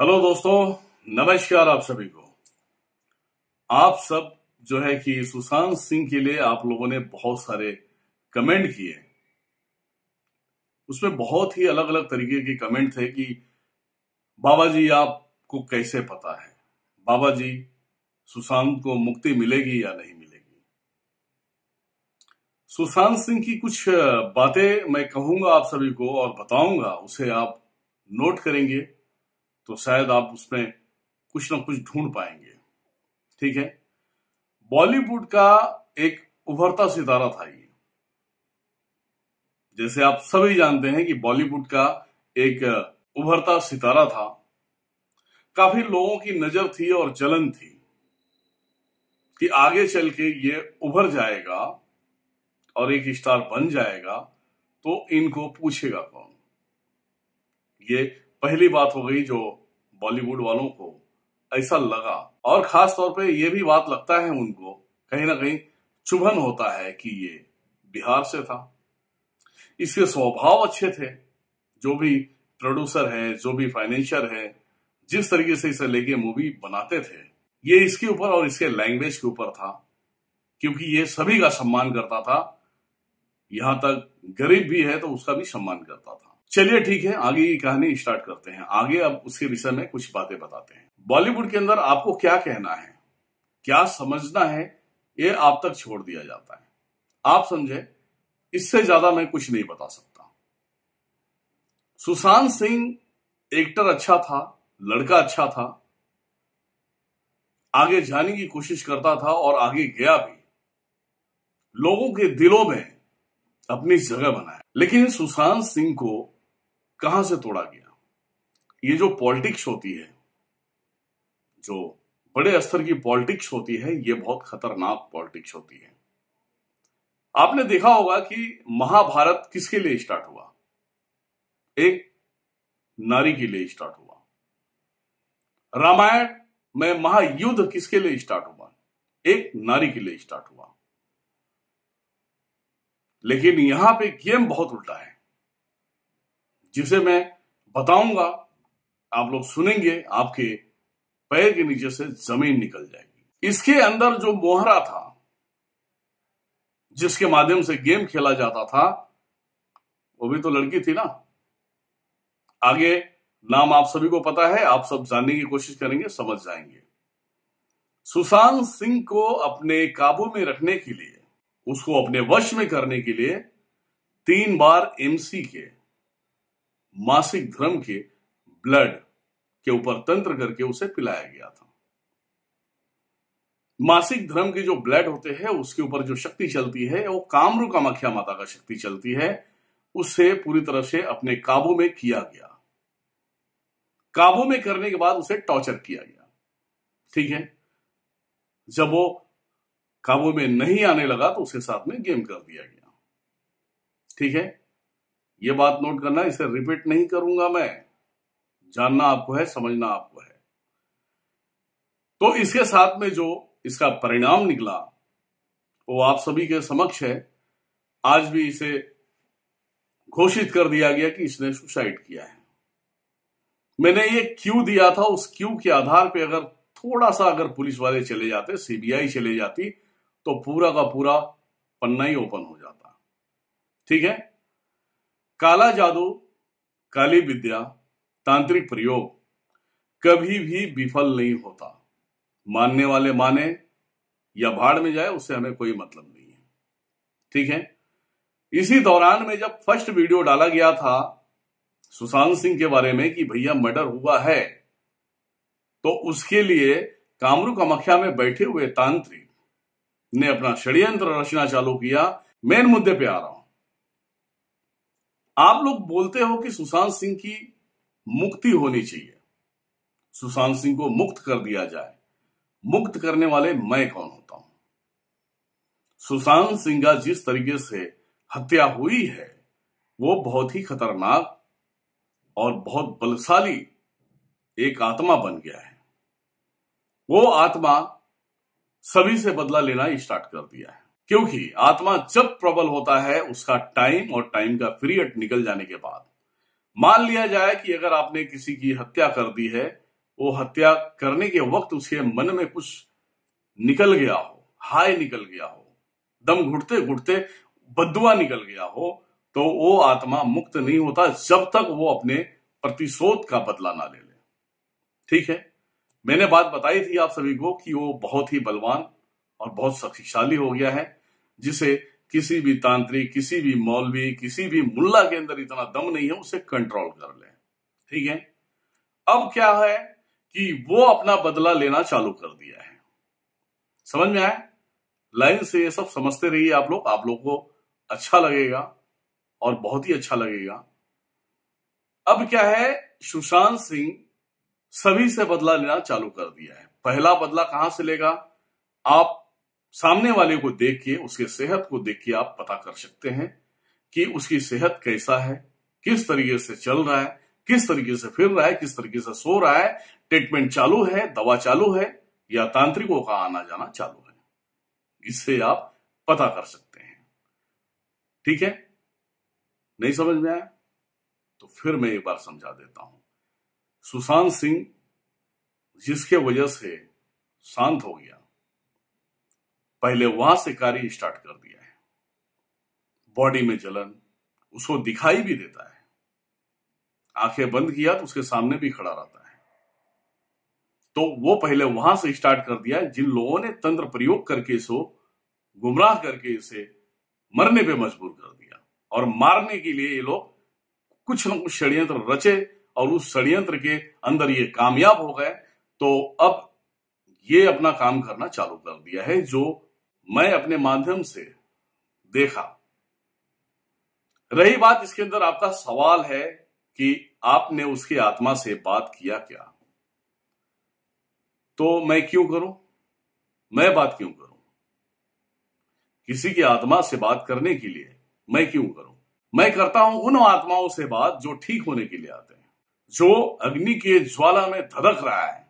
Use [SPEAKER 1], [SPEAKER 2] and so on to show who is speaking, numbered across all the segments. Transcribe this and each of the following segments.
[SPEAKER 1] hello दोस्तों नमस्कार आप सभी को आप सब जो है कि सुशांत सिंह के लिए आप लोगों ने बहुत सारे कमेंट किए उसमें बहुत ही अलग अलग तरीके के कमेंट थे कि बाबा जी आपको कैसे पता है बाबा जी सुशांत को मुक्ति मिलेगी या नहीं मिलेगी सुशांत सिंह की कुछ बातें मैं कहूंगा आप सभी को और बताऊंगा उसे आप नोट करेंगे तो शायद आप उसमें कुछ ना कुछ ढूंढ पाएंगे ठीक है बॉलीवुड का एक उभरता सितारा था ये जैसे आप सभी जानते हैं कि बॉलीवुड का एक उभरता सितारा था काफी लोगों की नजर थी और चलन थी कि आगे चल के ये उभर जाएगा और एक स्टार बन जाएगा तो इनको पूछेगा कौन ये पहली बात हो गई जो बॉलीवुड वालों को ऐसा लगा और खास तौर पे ये भी बात लगता है उनको कहीं ना कहीं चुभन होता है कि ये बिहार से था इसके स्वभाव अच्छे थे जो भी प्रोड्यूसर है जो भी फाइनेंशियर है जिस तरीके से इसे लेके मूवी बनाते थे ये इसके ऊपर और इसके लैंग्वेज के ऊपर था क्योंकि ये सभी का सम्मान करता था यहां तक गरीब भी है तो उसका भी सम्मान करता था चलिए ठीक है आगे की कहानी स्टार्ट करते हैं आगे अब उसके विषय में कुछ बातें बताते हैं बॉलीवुड के अंदर आपको क्या कहना है क्या समझना है ये आप तक छोड़ दिया जाता है आप समझे इससे ज्यादा मैं कुछ नहीं बता सकता सुशांत सिंह एक्टर अच्छा था लड़का अच्छा था आगे जाने की कोशिश करता था और आगे गया भी लोगों के दिलों में अपनी जगह बनाया लेकिन सुशांत सिंह को कहां से तोड़ा गया ये जो पॉलिटिक्स होती है जो बड़े स्तर की पॉलिटिक्स होती है ये बहुत खतरनाक पॉलिटिक्स होती है आपने देखा होगा कि महाभारत किसके लिए स्टार्ट हुआ एक नारी के लिए स्टार्ट हुआ रामायण में महायुद्ध किसके लिए स्टार्ट हुआ एक नारी के लिए स्टार्ट हुआ लेकिन यहां पे गेम बहुत उल्टा है जिसे मैं बताऊंगा आप लोग सुनेंगे आपके पैर के नीचे से जमीन निकल जाएगी इसके अंदर जो मोहरा था जिसके माध्यम से गेम खेला जाता था वो भी तो लड़की थी ना आगे नाम आप सभी को पता है आप सब जानने की कोशिश करेंगे समझ जाएंगे सुशांत सिंह को अपने काबू में रखने के लिए उसको अपने वश में करने के लिए तीन बार एमसी के मासिक धर्म के ब्लड के ऊपर तंत्र करके उसे पिलाया गया था मासिक धर्म के जो ब्लड होते हैं उसके ऊपर जो शक्ति चलती है वो कामरू कामाख्या माता का शक्ति चलती है उसे पूरी तरह से अपने काबू में किया गया काबू में करने के बाद उसे टॉर्चर किया गया ठीक है जब वो काबू में नहीं आने लगा तो उसके साथ में गेम कर दिया गया ठीक है ये बात नोट करना इसे रिपीट नहीं करूंगा मैं जानना आपको है समझना आपको है तो इसके साथ में जो इसका परिणाम निकला वो आप सभी के समक्ष है आज भी इसे घोषित कर दिया गया कि इसने सुसाइड किया है मैंने ये क्यू दिया था उस क्यू के आधार पे अगर थोड़ा सा अगर पुलिस वाले चले जाते सीबीआई चले जाती तो पूरा का पूरा पन्ना ही ओपन हो जाता ठीक है काला जादू काली विद्या तांत्रिक प्रयोग कभी भी विफल नहीं होता मानने वाले माने या भाड़ में जाए उससे हमें कोई मतलब नहीं है ठीक है इसी दौरान में जब फर्स्ट वीडियो डाला गया था सुशांत सिंह के बारे में कि भैया मर्डर हुआ है तो उसके लिए कामरू कामख्या में बैठे हुए तांत्रिक ने अपना षड्यंत्र रचना चालू किया मेन मुद्दे पे आ रहा हूं आप लोग बोलते हो कि सुशांत सिंह की मुक्ति होनी चाहिए सुशांत सिंह को मुक्त कर दिया जाए मुक्त करने वाले मैं कौन होता हूं सुशांत सिंह का जिस तरीके से हत्या हुई है वो बहुत ही खतरनाक और बहुत बलशाली एक आत्मा बन गया है वो आत्मा सभी से बदला लेना स्टार्ट कर दिया है क्योंकि आत्मा जब प्रबल होता है उसका टाइम और टाइम का पीरियड निकल जाने के बाद मान लिया जाए कि अगर आपने किसी की हत्या कर दी है वो हत्या करने के वक्त उसके मन में कुछ निकल गया हो हाय निकल गया हो दम घुटते घुटते बदुआ निकल गया हो तो वो आत्मा मुक्त नहीं होता जब तक वो अपने प्रतिशोध का बदला ना ले ले ठीक है मैंने बात बताई थी आप सभी को कि वो बहुत ही बलवान और बहुत शक्तिशाली हो गया है जिसे किसी भी तांत्रिक किसी भी मौलवी किसी भी मुल्ला के अंदर इतना दम नहीं है उसे कंट्रोल कर ले ठीक है अब क्या है कि वो अपना बदला लेना चालू कर दिया है समझ में आए लाइन से ये सब समझते रहिए आप लोग आप लोग को अच्छा लगेगा और बहुत ही अच्छा लगेगा अब क्या है सुशांत सिंह सभी से बदला लेना चालू कर दिया है पहला बदला कहां से लेगा आप सामने वाले को देख के उसके सेहत को देख के आप पता कर सकते हैं कि उसकी सेहत कैसा है किस तरीके से चल रहा है किस तरीके से फिर रहा है किस तरीके से सो रहा है ट्रीटमेंट चालू है दवा चालू है या तांत्रिकों का आना जाना चालू है इससे आप पता कर सकते हैं ठीक है नहीं समझ में आया तो फिर मैं एक बार समझा देता हूं सुशांत सिंह जिसके वजह से शांत हो गया पहले वहां से कार्य स्टार्ट कर दिया है बॉडी में जलन उसको दिखाई भी देता है आंखें बंद किया तो उसके सामने भी खड़ा रहता है तो वो पहले वहां से स्टार्ट कर दिया जिन लोगों ने तंत्र प्रयोग करके इसको गुमराह करके इसे मरने पे मजबूर कर दिया और मारने के लिए ये लोग कुछ ना कुछ षड्यंत्र रचे और उस षड्यंत्र के अंदर ये कामयाब हो गए तो अब ये अपना काम करना चालू कर दिया है जो मैं अपने माध्यम से देखा रही बात इसके अंदर आपका सवाल है कि आपने उसकी आत्मा से बात किया क्या तो मैं क्यों करूं मैं बात क्यों करूं किसी की आत्मा से बात करने के लिए मैं क्यों करूं मैं करता हूं उन आत्माओं से बात जो ठीक होने के लिए आते हैं जो अग्नि के ज्वाला में धधक रहा है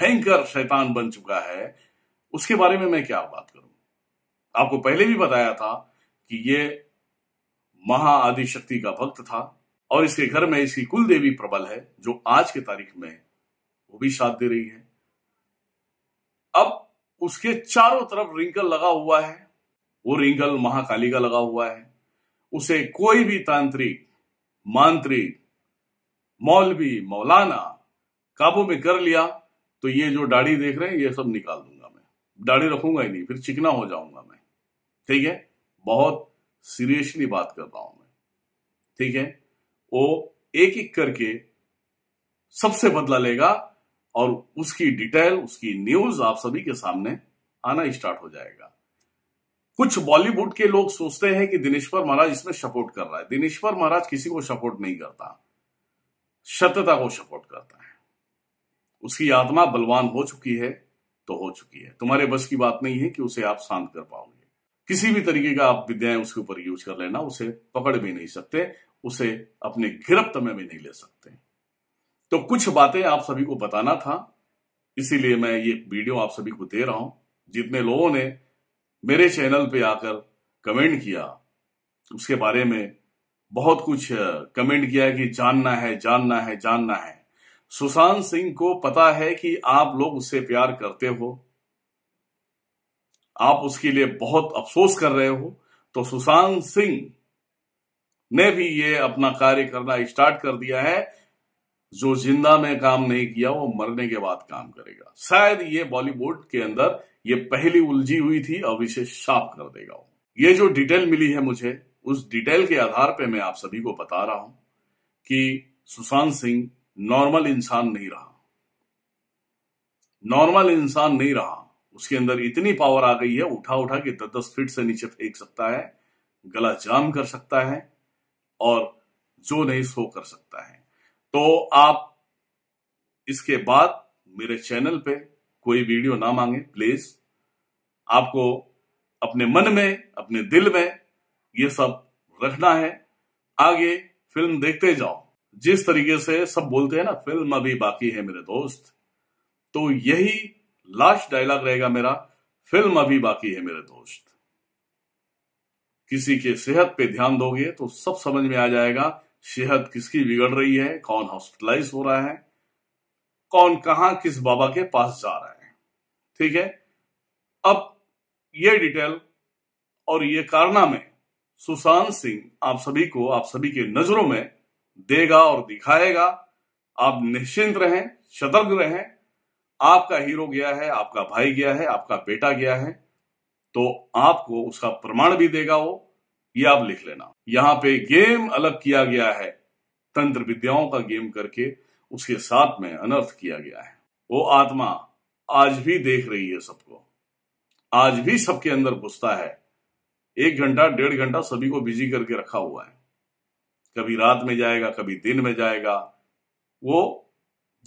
[SPEAKER 1] भयंकर शैतान बन चुका है उसके बारे में मैं क्या बात करूं आपको पहले भी बताया था कि ये महा आदिशक्ति का भक्त था और इसके घर में इसकी कुल देवी प्रबल है जो आज की तारीख में वो भी साथ दे रही है अब उसके चारों तरफ रिंकल लगा हुआ है वो रिंकल महाकाली का लगा हुआ है उसे कोई भी तांत्रिक मांत्रिक मौलवी मौलाना काबू में कर लिया तो ये जो दाढ़ी देख रहे हैं ये सब निकाल दूंगा मैं दाढ़ी रखूंगा ही नहीं फिर चिकना हो जाऊंगा मैं ठीक है बहुत सीरियसली बात कर रहा हूं मैं ठीक है वो एक एक करके सबसे बदला लेगा और उसकी डिटेल उसकी न्यूज आप सभी के सामने आना स्टार्ट हो जाएगा कुछ बॉलीवुड के लोग सोचते हैं कि दिनेश्वर महाराज इसमें सपोर्ट कर रहा है दिनेश्वर महाराज किसी को सपोर्ट नहीं करता सत्यता को सपोर्ट करता है उसकी आत्मा बलवान हो चुकी है तो हो चुकी है तुम्हारे बस की बात नहीं है कि उसे आप शांत कर पाओगे किसी भी तरीके का आप विद्याएं उसके ऊपर यूज कर लेना उसे पकड़ भी नहीं सकते उसे अपने गिरफ्त में भी नहीं ले सकते तो कुछ बातें आप सभी को बताना था इसीलिए मैं ये वीडियो आप सभी को दे रहा हूं जितने लोगों ने मेरे चैनल पे आकर कमेंट किया उसके बारे में बहुत कुछ कमेंट किया कि जानना है जानना है जानना है सुशांत सिंह को पता है कि आप लोग उससे प्यार करते हो आप उसके लिए बहुत अफसोस कर रहे हो तो सुशांत सिंह ने भी ये अपना कार्य करना स्टार्ट कर दिया है जो जिंदा में काम नहीं किया वो मरने के बाद काम करेगा शायद ये बॉलीवुड के अंदर ये पहली उलझी हुई थी अब इसे साफ कर देगा ये जो डिटेल मिली है मुझे उस डिटेल के आधार पे मैं आप सभी को बता रहा हूं कि सुशांत सिंह नॉर्मल इंसान नहीं रहा नॉर्मल इंसान नहीं रहा उसके अंदर इतनी पावर आ गई है उठा उठा के दस दस फीट से नीचे फेंक सकता है गला जाम कर सकता है और जो नहीं सो कर सकता है तो आप इसके बाद मेरे चैनल पे कोई वीडियो ना मांगे प्लीज आपको अपने मन में अपने दिल में ये सब रखना है आगे फिल्म देखते जाओ जिस तरीके से सब बोलते हैं ना फिल्म अभी बाकी है मेरे दोस्त तो यही लास्ट डायलॉग रहेगा मेरा फिल्म अभी बाकी है मेरे दोस्त किसी के सेहत पे ध्यान दोगे तो सब समझ में आ जाएगा सेहत किसकी बिगड़ रही है कौन हॉस्पिटलाइज हो रहा है कौन कहा किस बाबा के पास जा रहा है ठीक है अब ये डिटेल और ये कारनामे सुशांत सिंह आप सभी को आप सभी के नजरों में देगा और दिखाएगा आप निश्चिंत रहें सतर्क रहें आपका हीरो गया है आपका भाई गया है आपका बेटा गया है तो आपको उसका प्रमाण भी देगा वो ये आप लिख लेना यहां पे गेम अलग किया गया है तंत्र विद्याओं का गेम करके उसके साथ में अनर्थ किया गया है वो आत्मा आज भी देख रही है सबको आज भी सबके अंदर घुसता है एक घंटा डेढ़ घंटा सभी को बिजी करके रखा हुआ है कभी रात में जाएगा कभी दिन में जाएगा वो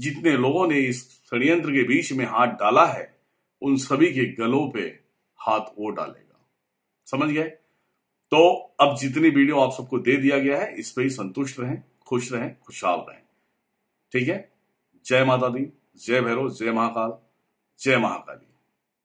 [SPEAKER 1] जितने लोगों ने इस षडयंत्र के बीच में हाथ डाला है उन सभी के गलों पे हाथ वो डालेगा समझ गए तो अब जितनी वीडियो आप सबको दे दिया गया है इस पर ही संतुष्ट रहें खुश रहें खुशहाल रहें ठीक है जय माता दी जय भैरव जय महाकाल जय महाकाली